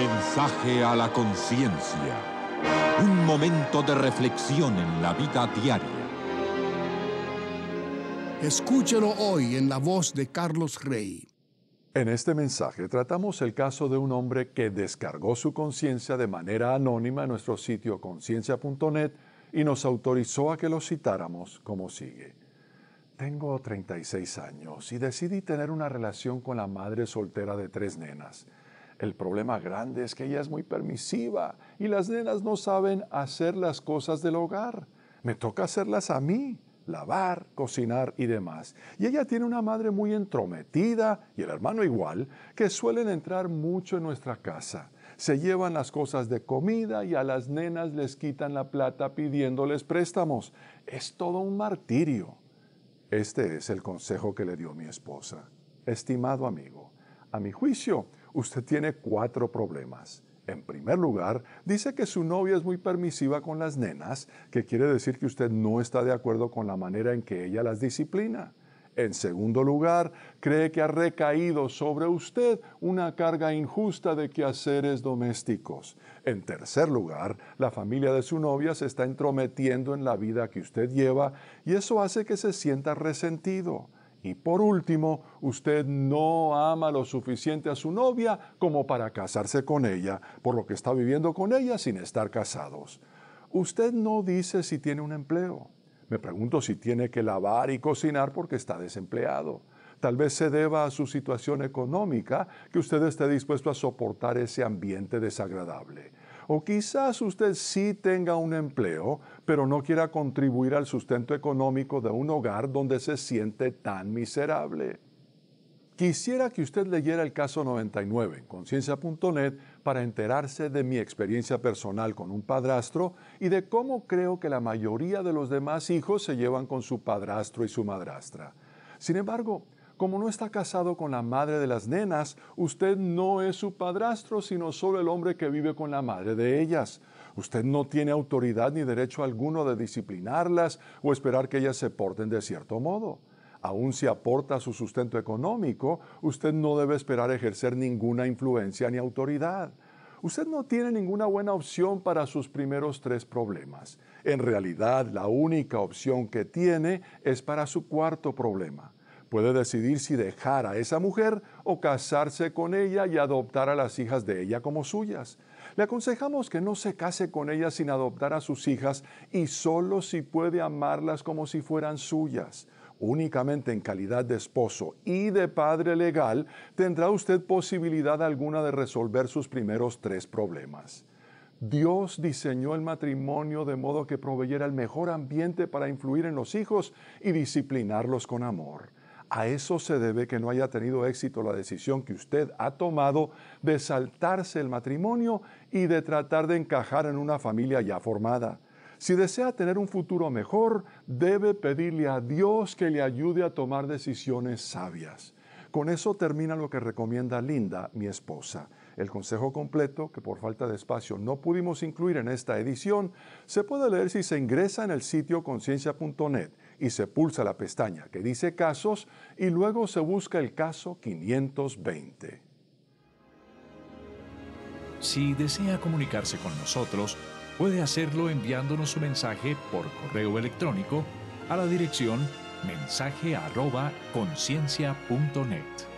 Mensaje a la conciencia. Un momento de reflexión en la vida diaria. Escúchelo hoy en la voz de Carlos Rey. En este mensaje tratamos el caso de un hombre que descargó su conciencia de manera anónima en nuestro sitio conciencia.net y nos autorizó a que lo citáramos como sigue. Tengo 36 años y decidí tener una relación con la madre soltera de tres nenas. El problema grande es que ella es muy permisiva y las nenas no saben hacer las cosas del hogar. Me toca hacerlas a mí, lavar, cocinar y demás. Y ella tiene una madre muy entrometida y el hermano igual, que suelen entrar mucho en nuestra casa. Se llevan las cosas de comida y a las nenas les quitan la plata pidiéndoles préstamos. Es todo un martirio. Este es el consejo que le dio mi esposa. Estimado amigo, a mi juicio, usted tiene cuatro problemas. En primer lugar, dice que su novia es muy permisiva con las nenas, que quiere decir que usted no está de acuerdo con la manera en que ella las disciplina. En segundo lugar, cree que ha recaído sobre usted una carga injusta de quehaceres domésticos. En tercer lugar, la familia de su novia se está entrometiendo en la vida que usted lleva y eso hace que se sienta resentido. Y por último, usted no ama lo suficiente a su novia como para casarse con ella, por lo que está viviendo con ella sin estar casados. Usted no dice si tiene un empleo. Me pregunto si tiene que lavar y cocinar porque está desempleado. Tal vez se deba a su situación económica que usted esté dispuesto a soportar ese ambiente desagradable. O quizás usted sí tenga un empleo, pero no quiera contribuir al sustento económico de un hogar donde se siente tan miserable. Quisiera que usted leyera el caso 99 en conciencia.net para enterarse de mi experiencia personal con un padrastro y de cómo creo que la mayoría de los demás hijos se llevan con su padrastro y su madrastra. Sin embargo, como no está casado con la madre de las nenas, usted no es su padrastro, sino solo el hombre que vive con la madre de ellas. Usted no tiene autoridad ni derecho alguno de disciplinarlas o esperar que ellas se porten de cierto modo. Aun si aporta su sustento económico, usted no debe esperar ejercer ninguna influencia ni autoridad. Usted no tiene ninguna buena opción para sus primeros tres problemas. En realidad, la única opción que tiene es para su cuarto problema puede decidir si dejar a esa mujer o casarse con ella y adoptar a las hijas de ella como suyas. Le aconsejamos que no se case con ella sin adoptar a sus hijas y solo si puede amarlas como si fueran suyas. Únicamente en calidad de esposo y de padre legal tendrá usted posibilidad alguna de resolver sus primeros tres problemas. Dios diseñó el matrimonio de modo que proveyera el mejor ambiente para influir en los hijos y disciplinarlos con amor. A eso se debe que no haya tenido éxito la decisión que usted ha tomado de saltarse el matrimonio y de tratar de encajar en una familia ya formada. Si desea tener un futuro mejor, debe pedirle a Dios que le ayude a tomar decisiones sabias. Con eso termina lo que recomienda Linda, mi esposa. El consejo completo, que por falta de espacio no pudimos incluir en esta edición, se puede leer si se ingresa en el sitio conciencia.net y se pulsa la pestaña que dice casos y luego se busca el caso 520. Si desea comunicarse con nosotros, puede hacerlo enviándonos su mensaje por correo electrónico a la dirección mensaje@conciencia.net.